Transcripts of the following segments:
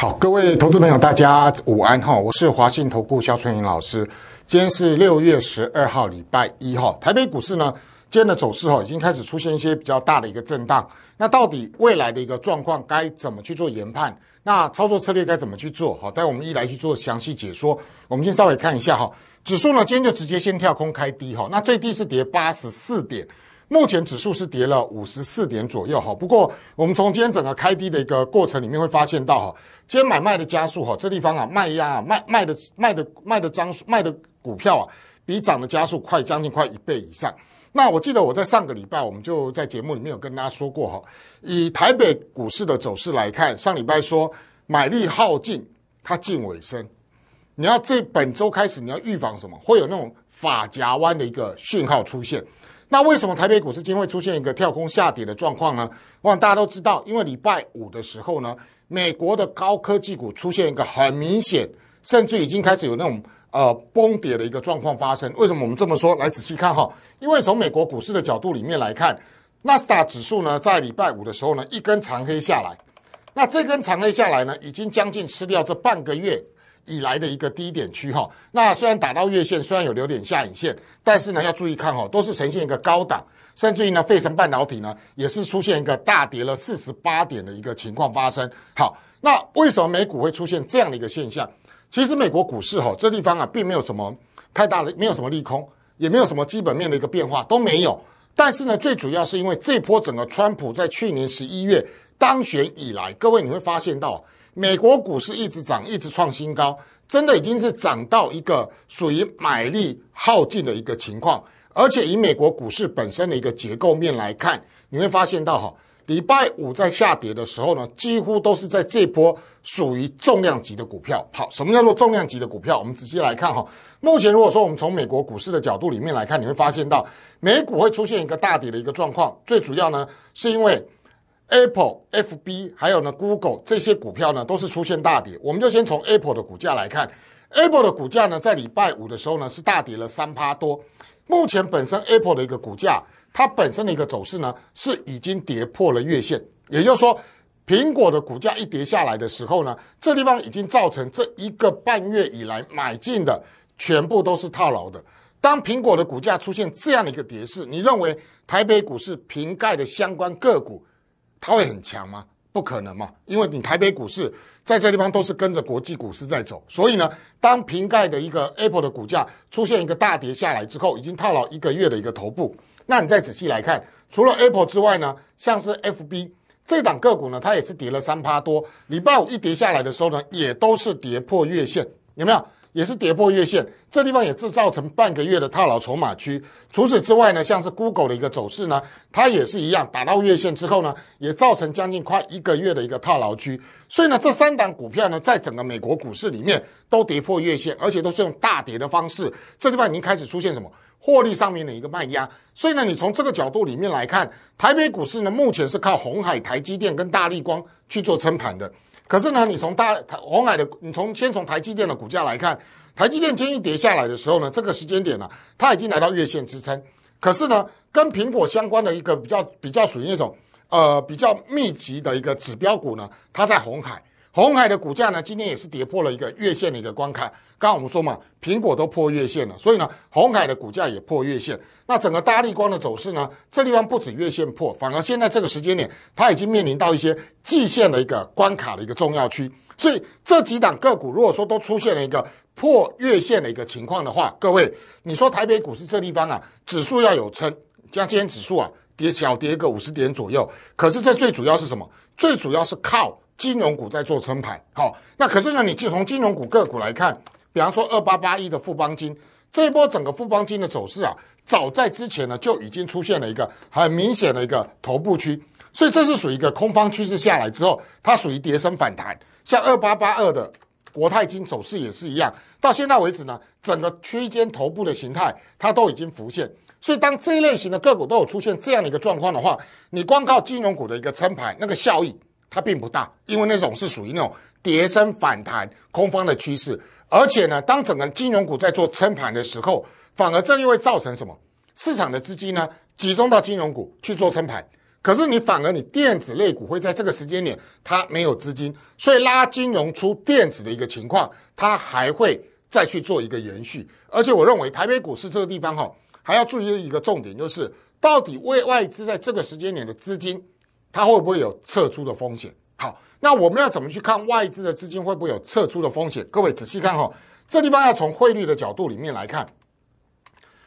好，各位投资朋友，大家午安哈，我是华信投顾肖春颖老师。今天是六月十二号，礼拜一哈。台北股市呢，今天的走势哈，已经开始出现一些比较大的一个震荡。那到底未来的一个状况该怎么去做研判？那操作策略该怎么去做？好，待我们一来去做详细解说。我们先稍微看一下哈，指数呢，今天就直接先跳空开低哈，那最低是跌八十四点。目前指数是跌了五十四点左右哈，不过我们从今天整个开低的一个过程里面会发现到哈，今天买卖的加速哈，这地方啊卖压啊卖卖的卖的卖的张卖的股票啊比涨的加速快将近快一倍以上。那我记得我在上个礼拜我们就在节目里面有跟大家说过哈，以台北股市的走势来看，上礼拜说买力耗尽它近尾声，你要这本周开始你要预防什么会有那种法夹弯的一个讯号出现。那为什么台北股市今天会出现一个跳空下跌的状况呢？我想大家都知道，因为礼拜五的时候呢，美国的高科技股出现一个很明显，甚至已经开始有那种呃崩跌的一个状况发生。为什么我们这么说？来仔细看哈，因为从美国股市的角度里面来看，纳斯达指数呢，在礼拜五的时候呢，一根长黑下来，那这根长黑下来呢，已经将近吃掉这半个月。以来的一个低点区哈。那虽然打到月线，虽然有留点下影线，但是呢要注意看哈，都是呈现一个高档，甚至于呢，费城半导体呢也是出现一个大跌了四十八点的一个情况发生。好，那为什么美股会出现这样的一个现象？其实美国股市哈这地方啊并没有什么太大的，没有什么利空，也没有什么基本面的一个变化都没有。但是呢，最主要是因为这波整个川普在去年十一月当选以来，各位你会发现到。美国股市一直涨，一直创新高，真的已经是涨到一个属于买力耗尽的一个情况。而且以美国股市本身的一个结构面来看，你会发现到哈，礼拜五在下跌的时候呢，几乎都是在这波属于重量级的股票。好，什么叫做重量级的股票？我们仔细来看哈，目前如果说我们从美国股市的角度里面来看，你会发现到美股会出现一个大跌的一个状况。最主要呢，是因为。Apple、FB 还有呢 Google 这些股票呢，都是出现大跌。我们就先从 Apple 的股价来看，Apple 的股价呢，在礼拜五的时候呢，是大跌了三趴多。目前本身 Apple 的一个股价，它本身的一个走势呢，是已经跌破了月线。也就是说，苹果的股价一跌下来的时候呢，这地方已经造成这一个半月以来买进的全部都是套牢的。当苹果的股价出现这样的一个跌势，你认为台北股市瓶盖的相关个股？它会很强吗？不可能嘛，因为你台北股市在这地方都是跟着国际股市在走，所以呢，当瓶盖的一个 Apple 的股价出现一个大跌下来之后，已经套牢一个月的一个头部，那你再仔细来看，除了 Apple 之外呢，像是 FB 这档个股呢，它也是跌了三趴多，礼拜五一跌下来的时候呢，也都是跌破月线，有没有？也是跌破月线，这地方也制造成半个月的套牢筹码区。除此之外呢，像是 Google 的一个走势呢，它也是一样，打到月线之后呢，也造成将近快一个月的一个套牢区。所以呢，这三档股票呢，在整个美国股市里面都跌破月线，而且都是用大跌的方式。这地方已经开始出现什么获利上面的一个卖压。所以呢，你从这个角度里面来看，台北股市呢，目前是靠红海台积电跟大立光去做撑盘的。可是呢，你从大红海的，你从先从台积电的股价来看，台积电今天跌下来的时候呢，这个时间点呢，它已经来到月线支撑。可是呢，跟苹果相关的一个比较比较属于那种呃比较密集的一个指标股呢，它在红海。红海的股价呢，今天也是跌破了一个月线的一个关卡。刚刚我们说嘛，苹果都破月线了，所以呢，红海的股价也破月线。那整个大力光的走势呢，这地方不止月线破，反而现在这个时间点，它已经面临到一些季线的一个关卡的一个重要区。所以这几档个股如果说都出现了一个破月线的一个情况的话，各位，你说台北股市这地方啊，指数要有撑，像今天指数啊跌小跌一个五十点左右。可是这最主要是什么？最主要是靠。金融股在做撑盘，好，那可是呢？你就从金融股个股来看，比方说二八八一的富邦金，这一波整个富邦金的走势啊，早在之前呢就已经出现了一个很明显的一个头部区，所以这是属于一个空方趋势下来之后，它属于跌升反弹。像二八八二的国泰金走势也是一样，到现在为止呢，整个区间头部的形态它都已经浮现。所以当这一类型的个股都有出现这样的一个状况的话，你光靠金融股的一个撑盘那个效益。它并不大，因为那种是属于那种跌升反弹空方的趋势，而且呢，当整个金融股在做撑盘的时候，反而这又会造成什么？市场的资金呢，集中到金融股去做撑盘，可是你反而你电子类股会在这个时间点它没有资金，所以拉金融出电子的一个情况，它还会再去做一个延续。而且我认为台北股市这个地方哈，还要注意一个重点，就是到底为外资在这个时间点的资金。它会不会有撤出的风险？好，那我们要怎么去看外资的资金会不会有撤出的风险？各位仔细看哈，这地方要从汇率的角度里面来看。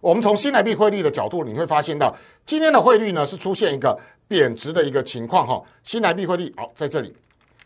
我们从新台币汇率的角度，你会发现到今天的汇率呢是出现一个贬值的一个情况哈。新台币汇率好，在这里，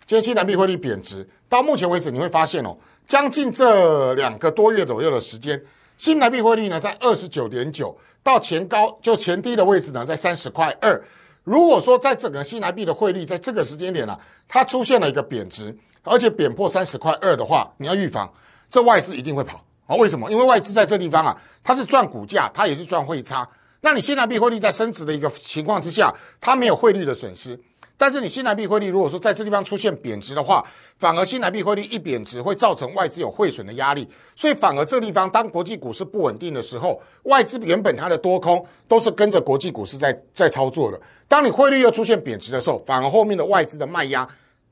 今天新台币汇率贬值。到目前为止，你会发现哦，将近这两个多月左右的时间，新台币汇率呢在二十九点九到前高就前低的位置呢在三十块二。如果说在这个新台币的汇率在这个时间点呢，它出现了一个贬值，而且贬破三十块二的话，你要预防这外资一定会跑啊？为什么？因为外资在这地方啊，它是赚股价，它也是赚汇差。那你新台币汇率在升值的一个情况之下，它没有汇率的损失。但是你新台币汇率如果说在这地方出现贬值的话，反而新台币汇率一贬值，会造成外资有汇损的压力。所以反而这地方当国际股市不稳定的时候，外资原本它的多空都是跟着国际股市在在操作的。当你汇率又出现贬值的时候，反而后面的外资的卖压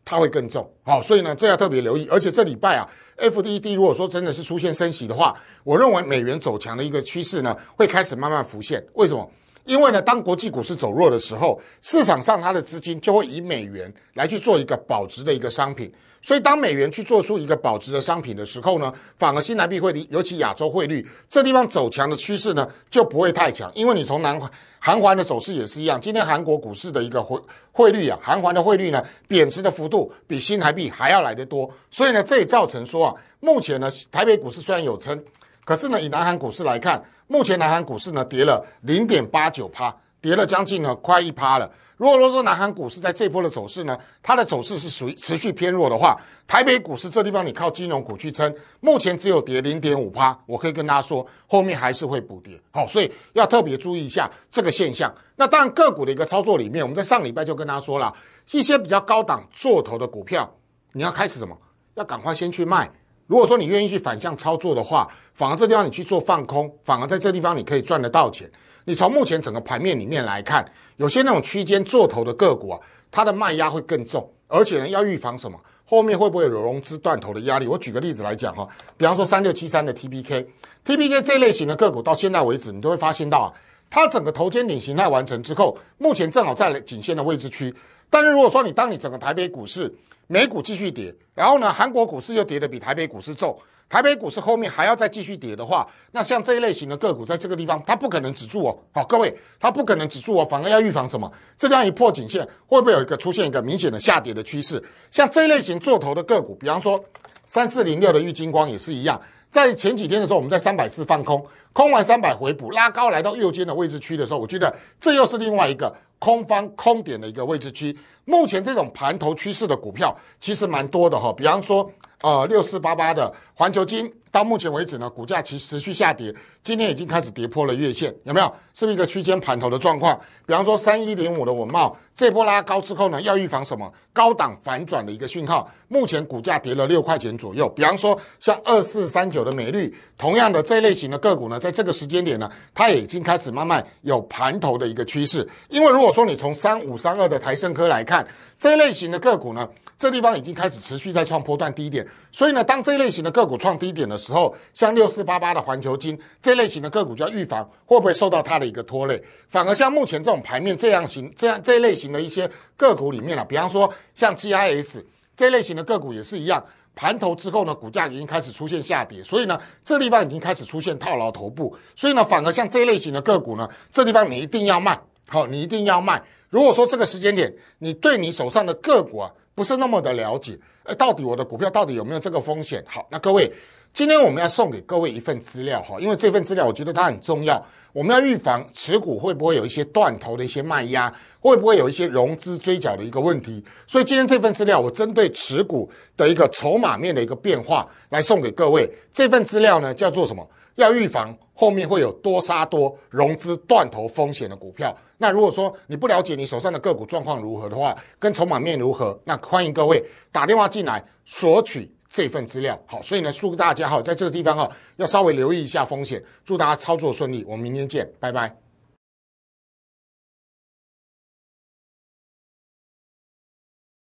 它会更重。好，所以呢这要特别留意。而且这礼拜啊，FED 如果说真的是出现升息的话，我认为美元走强的一个趋势呢会开始慢慢浮现。为什么？因为呢，当国际股市走弱的时候，市场上它的资金就会以美元来去做一个保值的一个商品。所以，当美元去做出一个保值的商品的时候呢，反而新台币汇率，尤其亚洲汇率这地方走强的趋势呢，就不会太强。因为你从南韩韩环的走势也是一样，今天韩国股市的一个汇汇率啊，韩环的汇率呢，贬值的幅度比新台币还要来得多。所以呢，这也造成说啊，目前呢，台北股市虽然有撑，可是呢，以南韩股市来看。目前南韩股市呢跌了零点八九趴，跌了将近呢快一趴了。如果说说南韩股市在这波的走势呢，它的走势是属持续偏弱的话，台北股市这地方你靠金融股去撑，目前只有跌零点五趴，我可以跟大家说后面还是会补跌，好，所以要特别注意一下这个现象。那当然个股的一个操作里面，我们在上礼拜就跟大家说了，一些比较高档做头的股票，你要开始什么，要赶快先去卖。如果说你愿意去反向操作的话，反而这地方你去做放空，反而在这地方你可以赚得到钱。你从目前整个盘面里面来看，有些那种区间做头的个股啊，它的卖压会更重，而且呢要预防什么？后面会不会有融资断头的压力？我举个例子来讲哈，比方说三六七三的 TPK，TPK 这类型的个股到现在为止，你都会发现到。它整个头肩顶形态完成之后，目前正好在颈线的位置区。但是如果说你当你整个台北股市美股继续跌，然后呢，韩国股市又跌得比台北股市重，台北股市后面还要再继续跌的话，那像这一类型的个股在这个地方它不可能止住哦。好，各位，它不可能止住哦，反而要预防什么？这样一破颈线，会不会有一个出现一个明显的下跌的趋势？像这一类型做头的个股，比方说三四零六的玉金光也是一样。在前几天的时候，我们在三百四放空，空完三百回补，拉高来到右肩的位置区的时候，我觉得这又是另外一个空方空点的一个位置区。目前这种盘头趋势的股票其实蛮多的哈，比方说。呃，六四八八的环球金到目前为止呢，股价其持续下跌，今天已经开始跌破了月线，有没有？是不是一个区间盘头的状况。比方说三一零五的文茂，这波拉高之后呢，要预防什么高档反转的一个讯号？目前股价跌了六块钱左右。比方说像二四三九的美绿，同样的这类型的个股呢，在这个时间点呢，它也已经开始慢慢有盘头的一个趋势。因为如果说你从三五三二的台盛科来看，这类型的个股呢，这地方已经开始持续在创破段低点。所以呢，当这一类型的个股创低点的时候，像六四八八的环球金这类型的个股就要预防，会不会受到它的一个拖累？反而像目前这种盘面这样型这样这一类型的一些个股里面呢，比方说像 GIS 这类型的个股也是一样，盘头之后呢，股价已经开始出现下跌，所以呢，这地方已经开始出现套牢头部，所以呢，反而像这一类型的个股呢，这地方你一定要卖，好，你一定要卖。如果说这个时间点你对你手上的个股啊。不是那么的了解，哎，到底我的股票到底有没有这个风险？好，那各位。今天我们要送给各位一份资料哈，因为这份资料我觉得它很重要。我们要预防持股会不会有一些断头的一些卖压，会不会有一些融资追缴的一个问题。所以今天这份资料，我针对持股的一个筹码面的一个变化来送给各位。这份资料呢叫做什么？要预防后面会有多杀多、融资断头风险的股票。那如果说你不了解你手上的个股状况如何的话，跟筹码面如何，那欢迎各位打电话进来索取。这份资料好，所以呢，祝大家哈，在这个地方哈，要稍微留意一下风险。祝大家操作顺利，我们明天见，拜拜。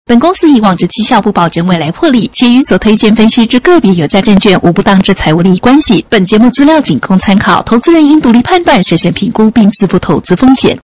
本公司以往之绩效不保证未来获利，且与所推荐分析之个别有价证券无不当之财务利益关系。本节目资料仅供参考，投资人应独立判断、审慎评估并自负投资风险。